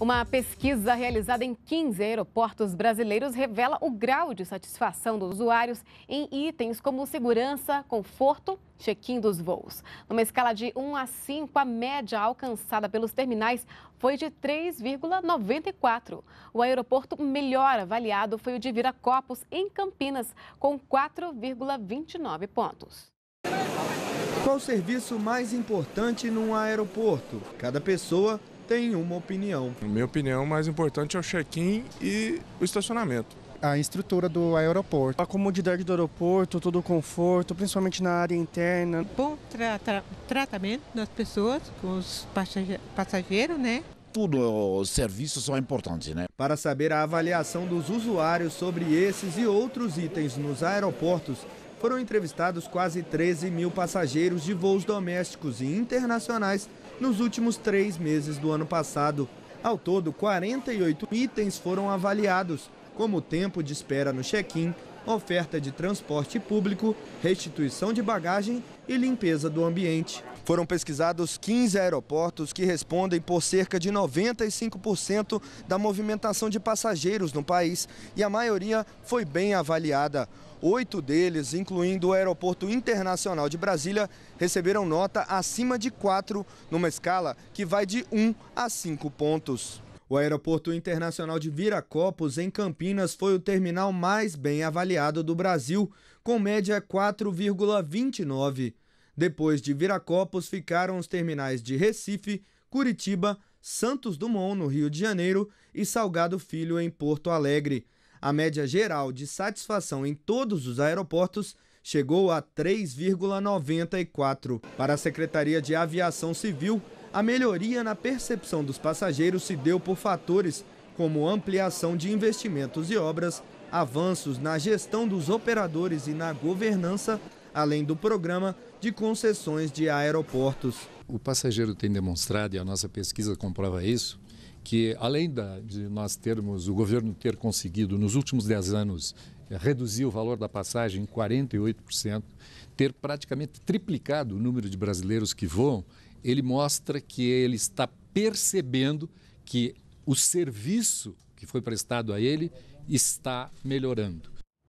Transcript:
Uma pesquisa realizada em 15 aeroportos brasileiros revela o grau de satisfação dos usuários em itens como segurança, conforto, check-in dos voos. Numa escala de 1 a 5, a média alcançada pelos terminais foi de 3,94. O aeroporto melhor avaliado foi o de Viracopos, em Campinas, com 4,29 pontos. Qual o serviço mais importante num aeroporto? Cada pessoa tem uma opinião. Na minha opinião, o mais importante é o check-in e o estacionamento. A estrutura do aeroporto. A comodidade do aeroporto, todo o conforto, principalmente na área interna. Bom tra tra tratamento das pessoas, com os passageiros, né? tudo, os serviços são importantes, né? Para saber a avaliação dos usuários sobre esses e outros itens nos aeroportos, foram entrevistados quase 13 mil passageiros de voos domésticos e internacionais nos últimos três meses do ano passado. Ao todo, 48 itens foram avaliados, como tempo de espera no check-in, oferta de transporte público, restituição de bagagem e limpeza do ambiente. Foram pesquisados 15 aeroportos que respondem por cerca de 95% da movimentação de passageiros no país e a maioria foi bem avaliada. Oito deles, incluindo o Aeroporto Internacional de Brasília, receberam nota acima de 4, numa escala que vai de 1 a 5 pontos. O Aeroporto Internacional de Viracopos, em Campinas, foi o terminal mais bem avaliado do Brasil, com média 4,29. Depois de Viracopos ficaram os terminais de Recife, Curitiba, Santos Dumont, no Rio de Janeiro, e Salgado Filho, em Porto Alegre. A média geral de satisfação em todos os aeroportos chegou a 3,94. Para a Secretaria de Aviação Civil, a melhoria na percepção dos passageiros se deu por fatores como ampliação de investimentos e obras, avanços na gestão dos operadores e na governança, além do programa de concessões de aeroportos. O passageiro tem demonstrado, e a nossa pesquisa comprova isso, que além da, de nós termos, o governo ter conseguido nos últimos 10 anos eh, reduzir o valor da passagem em 48%, ter praticamente triplicado o número de brasileiros que voam, ele mostra que ele está percebendo que o serviço que foi prestado a ele está melhorando.